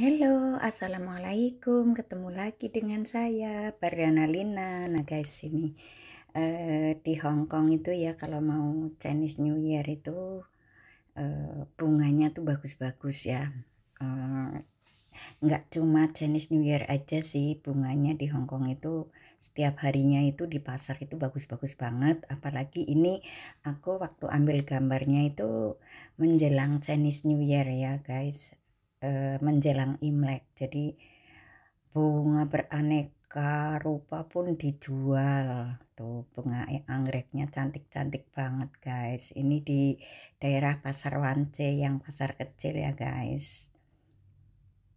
Halo, assalamualaikum. Ketemu lagi dengan saya Perdana Lina. Nah guys ini uh, di Hong Kong itu ya kalau mau Chinese New Year itu uh, bunganya tuh bagus-bagus ya. Enggak eh, uh, cuma Chinese New Year aja sih bunganya di Hong Kong itu setiap harinya itu di pasar itu bagus-bagus banget. Apalagi ini aku waktu ambil gambarnya itu menjelang Chinese New Year ya guys Eh, menjelang Imlek. Jadi bunga beraneka rupa pun dijual. Tuh bunga anggreknya cantik-cantik banget guys. Ini di daerah Pasar Wance yang pasar kecil ya guys.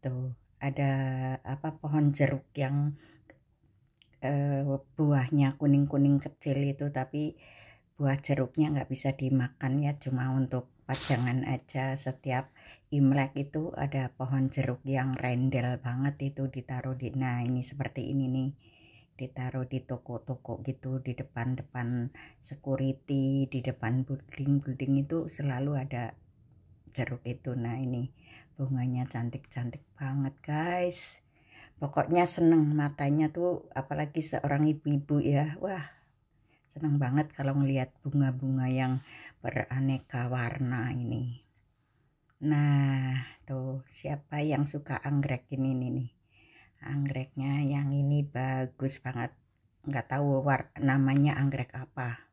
Tuh ada apa pohon jeruk yang eh, buahnya kuning-kuning kecil itu tapi buah jeruknya nggak bisa dimakan ya cuma untuk pajangan aja setiap Imlek itu ada pohon jeruk yang rendel banget itu ditaruh di nah ini seperti ini nih ditaruh di toko-toko gitu di depan-depan security di depan building-building itu selalu ada jeruk itu nah ini bunganya cantik-cantik banget guys pokoknya seneng matanya tuh apalagi seorang ibu-ibu ya wah senang banget kalau ngelihat bunga-bunga yang beraneka warna ini nah tuh siapa yang suka anggrek ini nih anggreknya yang ini bagus banget nggak tahu war namanya anggrek apa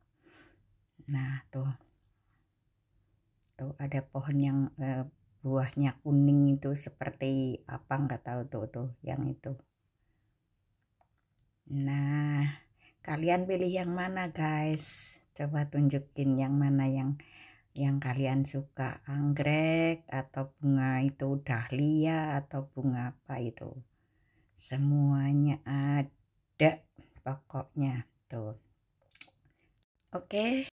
nah tuh tuh ada pohon yang eh, buahnya kuning itu seperti apa nggak tahu tuh tuh yang itu nah Kalian pilih yang mana, guys? Coba tunjukin yang mana yang yang kalian suka, anggrek atau bunga itu dahlia atau bunga apa itu. Semuanya ada pokoknya tuh. Oke,